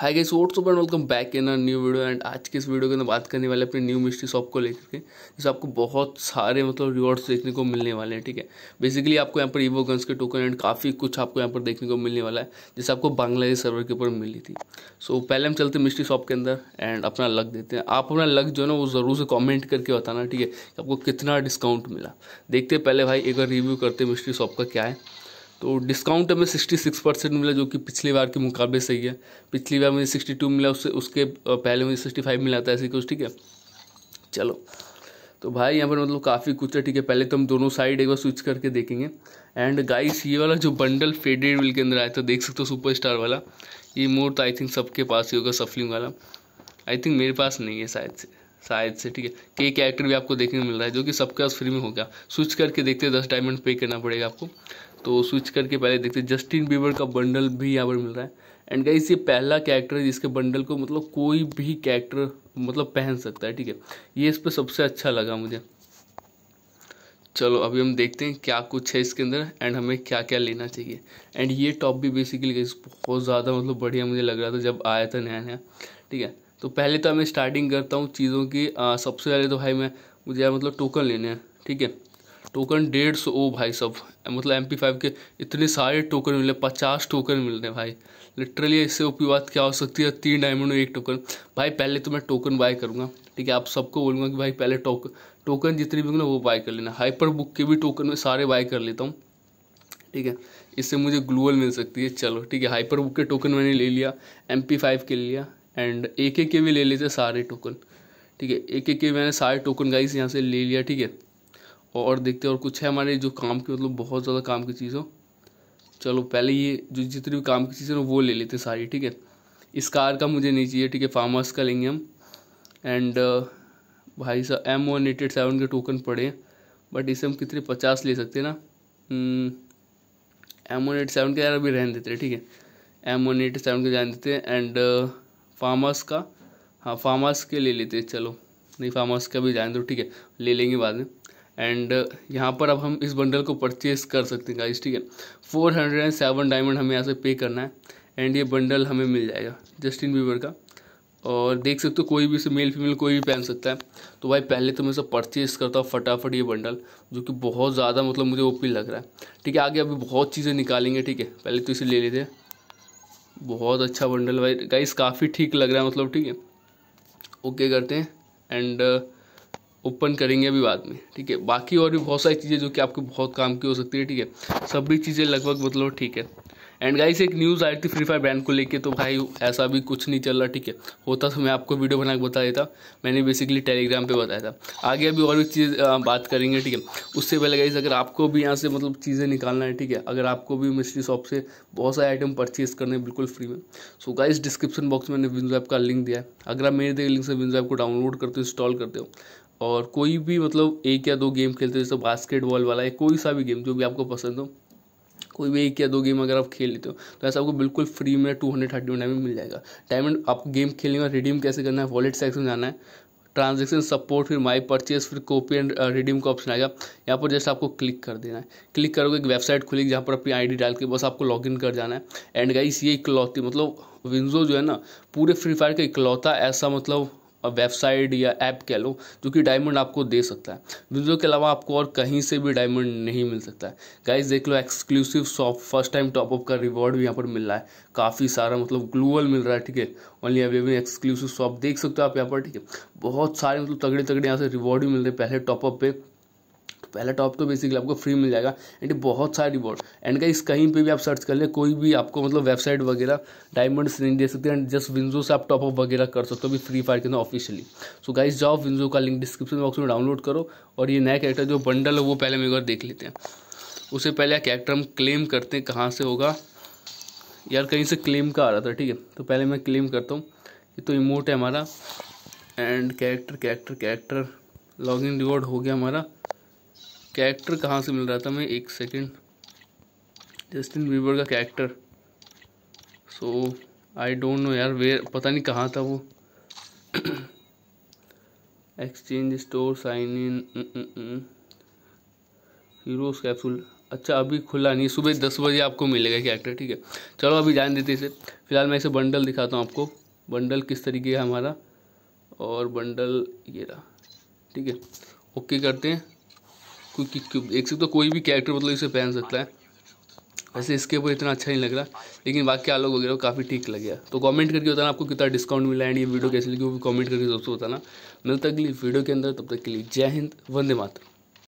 hi guys what's and welcome back in a new video and आज के इस video के अंदर बात करने वाले अपने न्यू मिस्ट्री शॉप को लेकर के जिससे आपको बहुत सारे मतलब रिवॉर्ड्स देखने को मिलने वाले हैं ठीक है बेसिकली आपको यहाँ पर ईवो गन्स के टोकन एंड काफ़ी कुछ आपको यहाँ पर देखने को मिलने वाला है जैसे आपको बांग्लादेश सर्वर के ऊपर मिली थी सो so, पहले हम चलते मिस्ट्री शॉप के अंदर एंड अपना लक देते हैं आप अपना लक जो है ना वो ज़रूर से कॉमेंट करके बताना ठीक है आपको कितना डिस्काउंट मिला देखते पहले भाई एक बार रिव्यू करते मिस्ट्री शॉप का क्या है तो डिस्काउंट हमें सिक्सटी सिक्स परसेंट मिला जो कि पिछली बार के मुकाबले सही है पिछली बार मुझे सिक्सटी टू मिला उससे उसके पहले मुझे सिक्सटी फाइव मिला था ऐसी कुछ ठीक है चलो तो भाई यहाँ पर मतलब काफ़ी कुछ है ठीक है पहले तो हम दोनों साइड एक बार स्विच करके देखेंगे एंड गाइस ये वाला जो बंडल फेडेड विल के अंदर आया था देख सकते हो सुपर स्टार वाला ये मोर तो आई थिंक सबके पास ही होगा सफलिंग वाला आई थिंक मेरे पास नहीं है शायद से शायद से ठीक है कई कैरेक्टर भी आपको देखने को मिल रहा है जो कि सबके पास फ्री में हो गया स्विच करके देखते हैं दस डायमंड पे करना पड़ेगा आपको तो स्विच करके पहले देखते जस्टिन बीबर का बंडल भी यहाँ पर मिल रहा है एंड गाइस ये पहला कैरेक्टर है जिसके बंडल को मतलब कोई भी कैरेक्टर मतलब पहन सकता है ठीक है ये इस पर सबसे अच्छा लगा मुझे चलो अभी हम देखते हैं क्या कुछ है इसके अंदर एंड हमें क्या क्या लेना चाहिए एंड ये टॉप भी बेसिकली बहुत ज़्यादा मतलब बढ़िया मुझे लग रहा था जब आया था नया नया ठीक है तो पहले तो मैं स्टार्टिंग करता हूँ चीज़ों की आ, सबसे पहले तो भाई मैं मुझे यार मतलब टोकन लेने हैं ठीक है टोकन डेढ़ सौ ओ भाई सब मतलब एम पी फाइव के इतने सारे टोकन मिले पचास टोकन मिल रहे भाई लिटरली इससे ओपी बात क्या हो सकती है तीन डायमंड एक टोकन भाई पहले तो मैं टोकन बाय करूँगा ठीक है आप सबको बोलूँगा कि भाई पहले टोकन टोकन जितने भी ना वो बाय कर लेना हाइपर बुक के भी टोकन में सारे बाय कर लेता हूँ ठीक है इससे मुझे ग्लूअल मिल सकती है चलो ठीक है हाइपर बुक के टोकन मैंने ले लिया एम पी फाइव के लिया एंड एक एक के भी ले लेते सारे टोकन ठीक है एक एक के मैंने सारे टोकन गाइस यहाँ से ले लिया ठीक है और देखते हैं और कुछ है हमारे जो काम की मतलब बहुत ज़्यादा काम की चीज़ हो चलो पहले ये जो जितनी भी काम की चीज़ें वो ले लेते सारी ठीक है इस कार का मुझे नहीं चाहिए ठीक है फार्म हाउस का लेंगे हम एंड भाई साहब M one eighty eight seven के टोकन पड़े हैं बट इसे हम कितने पचास ले सकते हैं ना एम वन एट सेवन का यार अभी रहने देते हैं ठीक है एम वन एट सेवन का जान देते हैं एंड फार्मर्स का हाँ फार्मर्स के ले लेते हैं चलो नहीं फार्मर्स का भी जाने दो ठीक है ले लेंगे बाद में एंड uh, यहाँ पर अब हम इस बंडल को परचेज कर सकते हैं गाइस ठीक है four hundred and seven diamond हमें यहाँ से पे करना है एंड ये बंडल हमें मिल जाएगा जस्टिन बीबर का और देख सकते हो कोई भी इसे मेल फीमेल कोई भी पहन सकता है तो भाई पहले तो मैं इसे परचेज़ करता हूँ फटाफट ये बंडल जो कि बहुत ज़्यादा मतलब मुझे ओपी लग रहा है ठीक है आगे अभी बहुत चीज़ें निकालेंगे ठीक है पहले तो इसे ले लेते हैं बहुत अच्छा बंडल भाई गाइस काफ़ी ठीक लग रहा है मतलब ठीक है ओके करते हैं एंड ओपन uh, करेंगे अभी बाद में ठीक है बाकी और भी बहुत सारी चीज़ें जो कि आपको बहुत काम की हो सकती है ठीक है सभी चीज़ें लगभग मतलब ठीक है एंड गाइस एक न्यूज़ आई थी फ्री फायर ब्रांड को लेके तो भाई ऐसा भी कुछ नहीं चल रहा ठीक है होता तो मैं आपको वीडियो बना के बता देता मैंने बेसिकली टेलीग्राम पे बताया था आगे अभी और भी चीज़ बात करेंगे ठीक है उससे पहले गाइस अगर आपको भी यहाँ से मतलब चीज़ें निकालना है ठीक है अगर आपको भी मिस्ट्री शॉप से बहुत सारे आइटम परचेज करने बिल्कुल फ्री में सो गाइस डिस्क्रिप्शन बॉक्स में मैंने विंजो ऐप का लिंक दिया है अगर आप मेरे दिए लिंक से विंजो ऐप को डाउनलोड करते हो इंस्टॉल करते हो और कोई भी मतलब एक या दो गेम खेलते हो जैसे बास्केटबॉल वाला या कोई सा भी गेम जो भी आपको पसंद हो कोई भी एक या दो गेम अगर आप खेल लेते हो तो ऐसा आपको बिल्कुल फ्री में टू हंड्रेड थर्टी वन में मिल जाएगा डायमंड आप आपको गेम खेलने का रिडीम कैसे करना है वॉलेट सेक्शन जाना है ट्रांजेक्शन सपोर्ट फिर माई परचेज फिर कॉपी एंड रिडीम का ऑप्शन आएगा यहाँ पर जस्ट आपको क्लिक कर देना है क्लिक करोगे एक वेबसाइट खुलेगी जहाँ पर अपनी आई डी डाल के बस आपको लॉग इन कर जाना है एंड गाइस ये इकलौती मतलब विंजो जो है ना पूरे फ्री फायर का इकलौता ऐसा मतलब वेबसाइट या ऐप कह लो जो कि डायमंड आपको दे सकता है विंडो के अलावा आपको और कहीं से भी डायमंड नहीं मिल सकता है गाइस देख लो exclusive shop first time top up का रिवॉर्ड भी यहाँ पर मिल रहा है काफ़ी सारा मतलब ग्लोअल मिल रहा है ठीक है ओनली अवेलेबल एक्सक्लूसिव शॉप देख सकते हो आप यहाँ पर ठीक है बहुत सारे मतलब तगड़े तगड़े यहाँ से रिवॉर्ड भी मिल रहे हैं पहले टॉपअप पर पहला टॉप तो बेसिकली आपको फ्री मिल जाएगा एंड बहुत सारे रिवॉर्ड एंड गाइस कहीं पे भी आप सर्च कर ले कोई भी आपको मतलब वेबसाइट वगैरह डायमंड्स नहीं दे सकते एंड जस्ट विंजो से आप टॉप अप वगैरह कर सकते हो भी फ्री फायर के अंदर ऑफिशियली सो गाइस जाओ विंजो का लिंक डिस्क्रिप्शन बॉक्स में डाउनलोड करो और ये नया कैरेक्टर जो बंडल है वो पहले हम एक बार देख लेते हैं उससे पहले कैरेक्टर हम क्लेम करते हैं कहाँ से होगा यार कहीं से क्लेम का आ रहा था ठीक है तो पहले मैं क्लेम करता हूँ ये तो इमोट है हमारा and character character character in reward हो गया हमारा कैरेक्टर कहाँ से मिल रहा था मैं एक सेकेंड जस्टिन बीबर का character so I don't know यार वेयर पता नहीं कहाँ था वो exchange store sign in heroes capsule अच्छा अभी खुला नहीं सुबह दस बजे आपको मिलेगा कैरेक्टर ठीक है चलो अभी जान देते इसे फिलहाल मैं इसे बंडल दिखाता हूँ आपको बंडल किस तरीके का हमारा और बंडल ये रहा ठीक है ओके करते हैं कोई एक से तो कोई भी कैरेक्टर मतलब इसे पहन सकता है वैसे इसके ऊपर इतना अच्छा नहीं लग रहा लेकिन बाकी आलोग वगैरह काफ़ी ठीक लग गया तो कमेंट करके बताना आपको कितना डिस्काउंट मिला एंड ये वीडियो कैसी लगी वो भी कमेंट करके दोस्तों बताना मिलता अगली वीडियो के अंदर तब तक के लिए जय हिंद वंदे मातरम